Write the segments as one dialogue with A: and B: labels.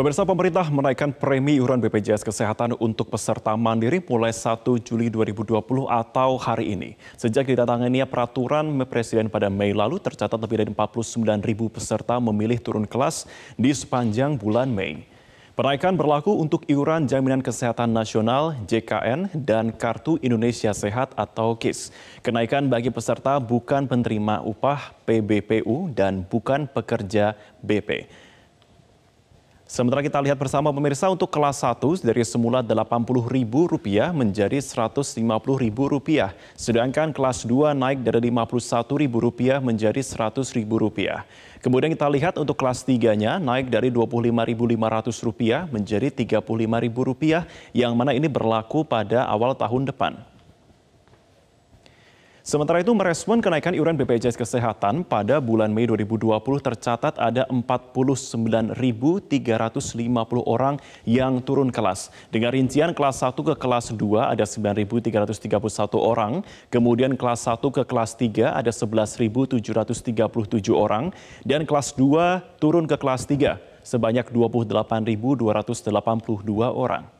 A: Pemirsa pemerintah menaikkan premi iuran BPJS Kesehatan untuk peserta mandiri mulai 1 Juli 2020 atau hari ini. Sejak ditandatanganinya peraturan Presiden pada Mei lalu tercatat lebih dari 49 ribu peserta memilih turun kelas di sepanjang bulan Mei. Penaikan berlaku untuk iuran Jaminan Kesehatan Nasional JKN dan Kartu Indonesia Sehat atau KIS. Kenaikan bagi peserta bukan penerima upah PBPU dan bukan pekerja BP. Sementara kita lihat bersama pemirsa untuk kelas 1 dari semula Rp80.000 menjadi Rp150.000. Sedangkan kelas 2 naik dari Rp51.000 menjadi Rp100.000. Kemudian kita lihat untuk kelas 3-nya naik dari Rp25.500 menjadi Rp35.000 yang mana ini berlaku pada awal tahun depan. Sementara itu merespon kenaikan iuran BPJS Kesehatan pada bulan Mei 2020 tercatat ada 49.350 orang yang turun kelas. Dengan rincian kelas 1 ke kelas 2 ada 9.331 orang, kemudian kelas 1 ke kelas 3 ada 11.737 orang, dan kelas 2 turun ke kelas 3 sebanyak 28.282 orang.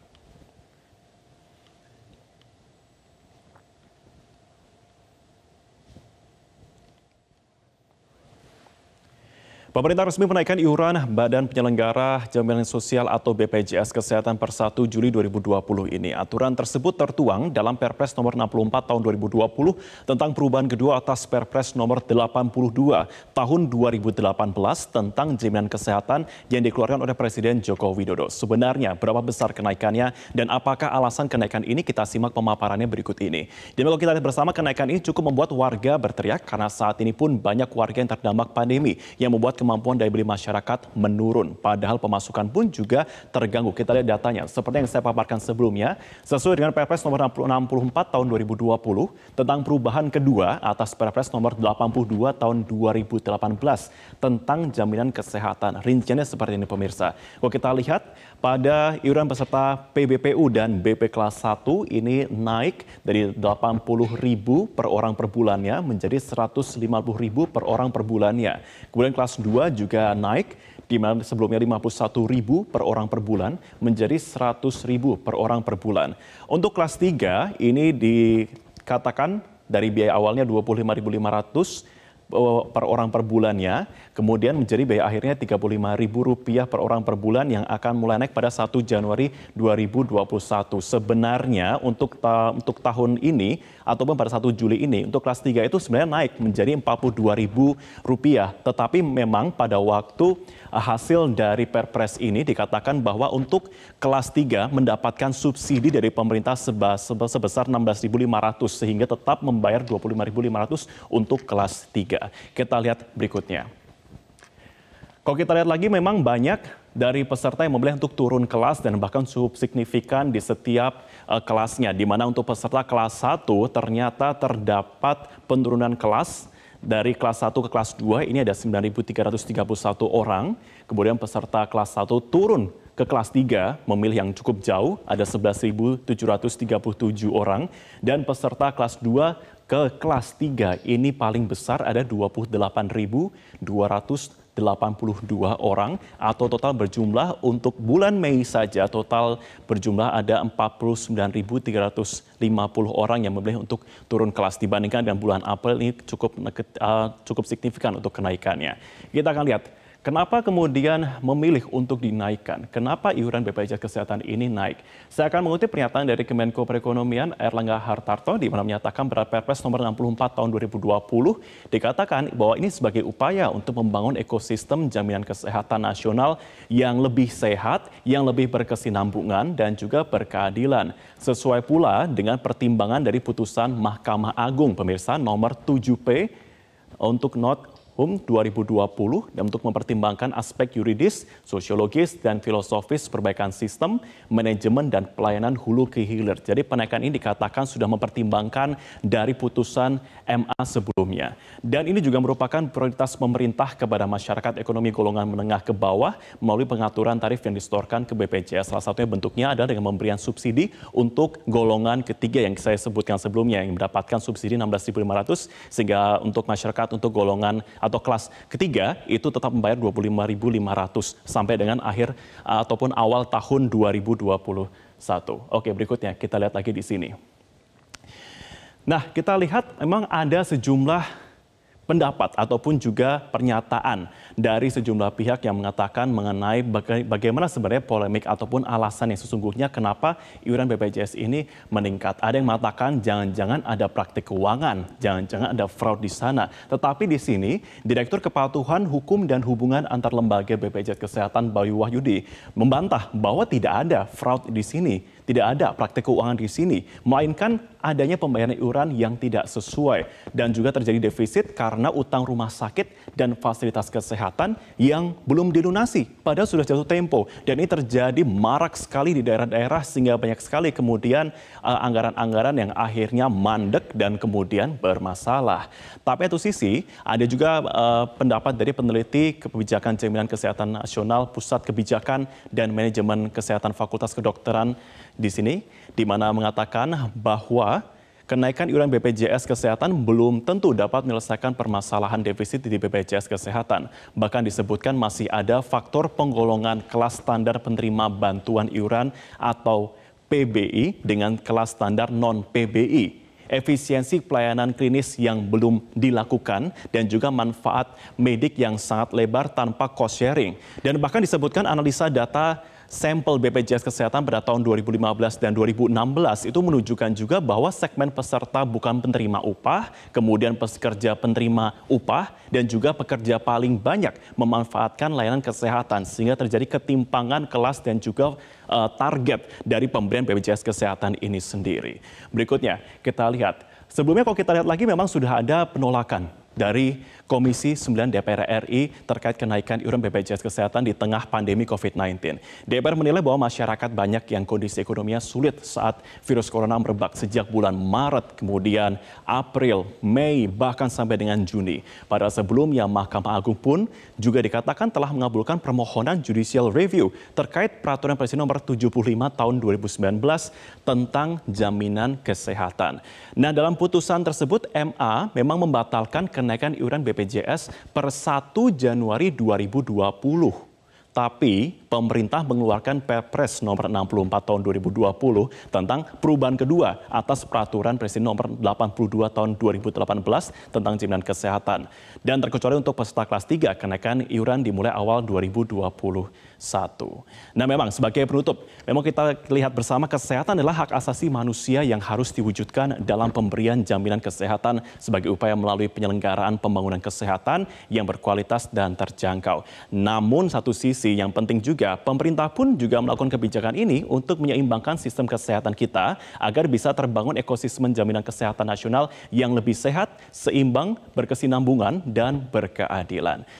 A: Pemerintah resmi menaikkan iuran Badan Penyelenggara Jaminan Sosial atau BPJS Kesehatan per 1 Juli 2020 ini. Aturan tersebut tertuang dalam Perpres nomor 64 tahun 2020 tentang perubahan kedua atas Perpres nomor 82 tahun 2018 tentang jaminan kesehatan yang dikeluarkan oleh Presiden Joko Widodo. Sebenarnya berapa besar kenaikannya dan apakah alasan kenaikan ini kita simak pemaparannya berikut ini. Jadi kalau kita lihat bersama kenaikan ini cukup membuat warga berteriak karena saat ini pun banyak warga yang terdampak pandemi yang membuat kemampuan daya beli masyarakat menurun. Padahal pemasukan pun juga terganggu. Kita lihat datanya. Seperti yang saya paparkan sebelumnya, sesuai dengan Perpres nomor 64 tahun 2020 tentang perubahan kedua atas Perpres nomor 82 tahun 2018 tentang jaminan kesehatan. Rinciannya seperti ini pemirsa. Kalau kita lihat pada iuran peserta PBPU dan BP kelas 1 ini naik dari 80.000 per orang per bulannya menjadi 150.000 per orang per bulannya. Kemudian kelas 2 juga naik di mana sebelumnya 51.000 per orang per bulan menjadi 100.000 per orang per bulan. Untuk kelas 3 ini dikatakan dari biaya awalnya 25.500 per orang per bulannya, kemudian menjadi biaya akhirnya Rp35.000 per orang per bulan yang akan mulai naik pada 1 Januari 2021. Sebenarnya untuk ta untuk tahun ini ataupun pada 1 Juli ini untuk kelas 3 itu sebenarnya naik menjadi Rp42.000, tetapi memang pada waktu eh, hasil dari Perpres ini dikatakan bahwa untuk kelas 3 mendapatkan subsidi dari pemerintah sebesar 16.500 sehingga tetap membayar 25.500 untuk kelas 3. Kita lihat berikutnya. Kalau kita lihat lagi memang banyak dari peserta yang memilih untuk turun kelas dan bahkan signifikan di setiap uh, kelasnya. Di mana untuk peserta kelas 1 ternyata terdapat penurunan kelas dari kelas 1 ke kelas 2 ini ada 9.331 orang. Kemudian peserta kelas 1 turun ke kelas 3 memilih yang cukup jauh ada 11.737 orang dan peserta kelas 2 ke kelas 3 ini paling besar ada 28.282 orang atau total berjumlah untuk bulan Mei saja total berjumlah ada 49.350 orang yang memilih untuk turun kelas dibandingkan dengan bulan April ini cukup uh, cukup signifikan untuk kenaikannya. Kita akan lihat Kenapa kemudian memilih untuk dinaikkan? Kenapa iuran BPJS Kesehatan ini naik? Saya akan mengutip pernyataan dari Kemenko Perekonomian Erlangga Hartarto di mana menyatakan berat Perpres nomor 64 tahun 2020 dikatakan bahwa ini sebagai upaya untuk membangun ekosistem jaminan kesehatan nasional yang lebih sehat, yang lebih berkesinambungan dan juga berkeadilan. Sesuai pula dengan pertimbangan dari putusan Mahkamah Agung pemirsa nomor 7P untuk not HUM 2020 dan untuk mempertimbangkan aspek yuridis, sosiologis, dan filosofis perbaikan sistem, manajemen, dan pelayanan hulu ke hilir. Jadi penaikan ini dikatakan sudah mempertimbangkan dari putusan MA sebelumnya. Dan ini juga merupakan prioritas pemerintah kepada masyarakat ekonomi golongan menengah ke bawah melalui pengaturan tarif yang distorkan ke BPJS. Salah satunya bentuknya adalah dengan pemberian subsidi untuk golongan ketiga yang saya sebutkan sebelumnya yang mendapatkan subsidi 16.500 sehingga untuk masyarakat untuk golongan atau kelas ketiga itu tetap membayar 25.500 sampai dengan akhir eh, ataupun awal tahun 2021. Oke, berikutnya kita lihat lagi di sini. Nah, kita lihat memang ada sejumlah pendapat ataupun juga pernyataan dari sejumlah pihak yang mengatakan mengenai baga bagaimana sebenarnya polemik ataupun alasan yang sesungguhnya kenapa iuran BPJS ini meningkat. Ada yang mengatakan jangan-jangan ada praktik keuangan, jangan-jangan ada fraud di sana. Tetapi di sini Direktur Kepatuhan Hukum dan Hubungan Antar Lembaga BPJS Kesehatan Bayu Wahyudi membantah bahwa tidak ada fraud di sini tidak ada praktek keuangan di sini, melainkan adanya pembayaran iuran yang tidak sesuai dan juga terjadi defisit karena utang rumah sakit dan fasilitas kesehatan yang belum dilunasi padahal sudah jatuh tempo dan ini terjadi marak sekali di daerah-daerah sehingga banyak sekali kemudian eh, anggaran-anggaran uh, yang akhirnya mandek dan kemudian bermasalah. Tapi itu sisi ada juga uh, pendapat dari peneliti kebijakan jaminan kesehatan nasional Pusat Kebijakan dan Manajemen Kesehatan Fakultas Kedokteran di sini, di mana mengatakan bahwa kenaikan iuran BPJS Kesehatan belum tentu dapat menyelesaikan permasalahan defisit di BPJS Kesehatan. Bahkan disebutkan masih ada faktor penggolongan kelas standar penerima bantuan iuran atau PBI dengan kelas standar non-PBI. Efisiensi pelayanan klinis yang belum dilakukan dan juga manfaat medik yang sangat lebar tanpa cost sharing. Dan bahkan disebutkan analisa data sampel BPJS Kesehatan pada tahun 2015 dan 2016 itu menunjukkan juga bahwa segmen peserta bukan penerima upah, kemudian pekerja penerima upah, dan juga pekerja paling banyak memanfaatkan layanan kesehatan sehingga terjadi ketimpangan kelas dan juga uh, target dari pemberian BPJS Kesehatan ini sendiri. Berikutnya kita lihat, sebelumnya kalau kita lihat lagi memang sudah ada penolakan dari Komisi 9 DPR RI terkait kenaikan iuran BPJS Kesehatan di tengah pandemi COVID-19. DPR menilai bahwa masyarakat banyak yang kondisi ekonominya sulit saat virus corona merebak sejak bulan Maret, kemudian April, Mei, bahkan sampai dengan Juni. Pada sebelumnya, Mahkamah Agung pun juga dikatakan telah mengabulkan permohonan judicial review terkait peraturan Presiden nomor 75 tahun 2019 tentang jaminan kesehatan. Nah, dalam putusan tersebut, MA memang membatalkan kenaikan kenaikan iuran BPJS per 1 Januari 2020. Tapi pemerintah mengeluarkan Perpres nomor 64 tahun 2020 tentang perubahan kedua atas peraturan Presiden nomor 82 tahun 2018 tentang jaminan kesehatan. Dan terkecuali untuk peserta kelas 3, kenaikan iuran dimulai awal 2021. Nah memang sebagai penutup, memang kita lihat bersama kesehatan adalah hak asasi manusia yang harus diwujudkan dalam pemberian jaminan kesehatan sebagai upaya melalui penyelenggaraan pembangunan kesehatan yang berkualitas dan terjangkau. Namun satu sisi yang penting juga juga pemerintah pun juga melakukan kebijakan ini untuk menyeimbangkan sistem kesehatan kita agar bisa terbangun ekosistem jaminan kesehatan nasional yang lebih sehat, seimbang, berkesinambungan, dan berkeadilan.